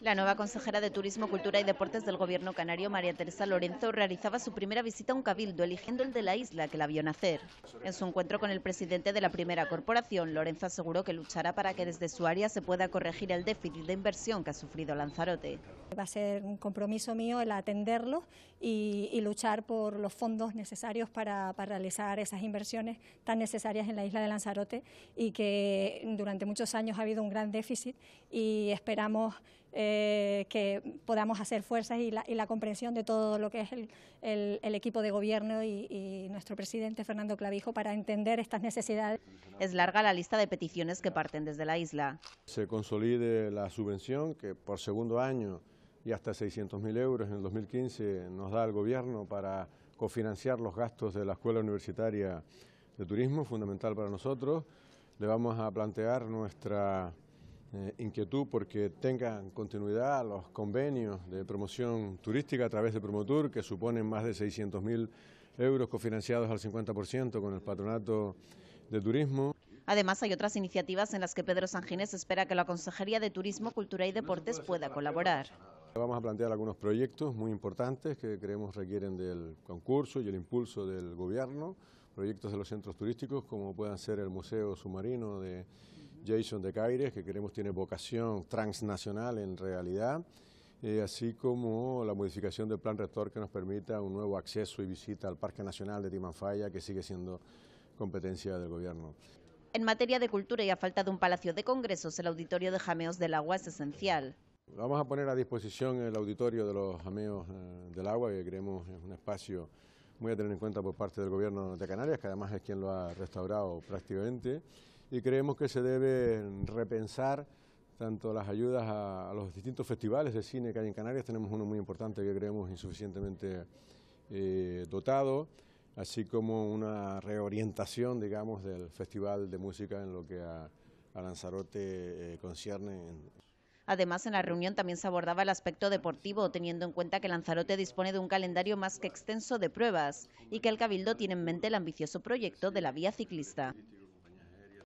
La nueva consejera de Turismo, Cultura y Deportes del Gobierno canario, María Teresa Lorenzo, realizaba su primera visita a un cabildo, eligiendo el de la isla que la vio nacer. En su encuentro con el presidente de la primera corporación, Lorenzo aseguró que luchará para que desde su área se pueda corregir el déficit de inversión que ha sufrido Lanzarote. Va a ser un compromiso mío el atenderlo y, luchar por los fondos necesarios para, realizar esas inversiones tan necesarias en la isla de Lanzarote y que durante muchos años ha habido un gran déficit y esperamos... Eh, que podamos hacer fuerzas y la, comprensión de todo lo que es el, equipo de gobierno y, y, nuestro presidente Fernando Clavijo para entender estas necesidades. Es larga la lista de peticiones que parten desde la isla. Se consolide la subvención que por segundo año y hasta 600.000 euros en el 2015 nos da el gobierno para cofinanciar los gastos de la Escuela Universitaria de Turismo, fundamental para nosotros. Le vamos a plantear nuestra eh, inquietud porque tengan continuidad los convenios de promoción turística a través de Promotur, que suponen más de 600.000 euros cofinanciados al 50% con el Patronato de Turismo. Además, hay otras iniciativas en las que Pedro Sanginés espera que la Consejería de Turismo, Cultura y Deportes pueda colaborar. Vamos a plantear algunos proyectos muy importantes que creemos requieren del concurso y el impulso del gobierno, proyectos de los centros turísticos como puedan ser el Museo Submarino de Jason de Caires, que creemos tiene vocación transnacional en realidad, eh, así como la modificación del plan rector que nos permita un nuevo acceso y visita al Parque Nacional de Timanfaya, que sigue siendo competencia del Gobierno. En materia de cultura y a falta de un palacio de congresos, el auditorio de Jameos del Agua es esencial. Vamos a poner a disposición el auditorio de los Jameos eh, del Agua, que creemos es un espacio muy a tener en cuenta por parte del Gobierno de Canarias, que además es quien lo ha restaurado prácticamente y creemos que se deben repensar tanto las ayudas a, los distintos festivales de cine que hay en Canarias, tenemos uno muy importante que creemos insuficientemente eh, dotado, así como una reorientación, digamos, del Festival de Música en lo que a, Lanzarote eh, concierne. Además, en la reunión también se abordaba el aspecto deportivo, teniendo en cuenta que Lanzarote dispone de un calendario más que extenso de pruebas y que el Cabildo tiene en mente el ambicioso proyecto de la vía ciclista.